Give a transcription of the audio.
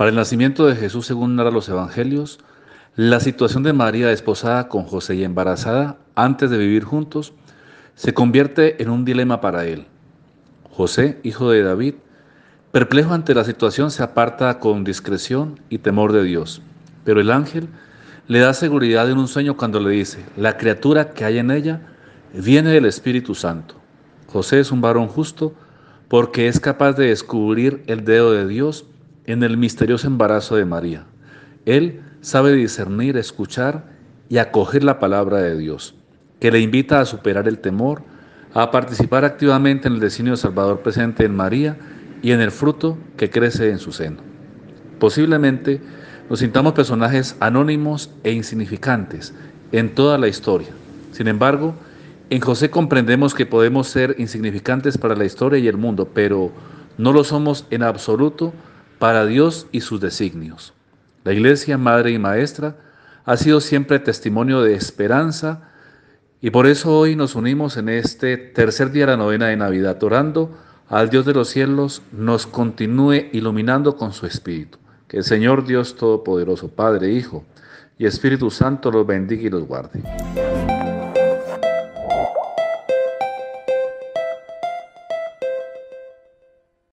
Para el nacimiento de Jesús, según narran los evangelios, la situación de María desposada con José y embarazada antes de vivir juntos se convierte en un dilema para él. José, hijo de David, perplejo ante la situación, se aparta con discreción y temor de Dios. Pero el ángel le da seguridad en un sueño cuando le dice, la criatura que hay en ella viene del Espíritu Santo. José es un varón justo porque es capaz de descubrir el dedo de Dios en el misterioso embarazo de María. Él sabe discernir, escuchar y acoger la palabra de Dios, que le invita a superar el temor, a participar activamente en el de salvador presente en María y en el fruto que crece en su seno. Posiblemente nos sintamos personajes anónimos e insignificantes en toda la historia. Sin embargo, en José comprendemos que podemos ser insignificantes para la historia y el mundo, pero no lo somos en absoluto para Dios y sus designios. La Iglesia, Madre y Maestra, ha sido siempre testimonio de esperanza y por eso hoy nos unimos en este tercer día de la novena de Navidad, orando al Dios de los cielos, nos continúe iluminando con su Espíritu. Que el Señor Dios Todopoderoso, Padre, Hijo y Espíritu Santo los bendiga y los guarde.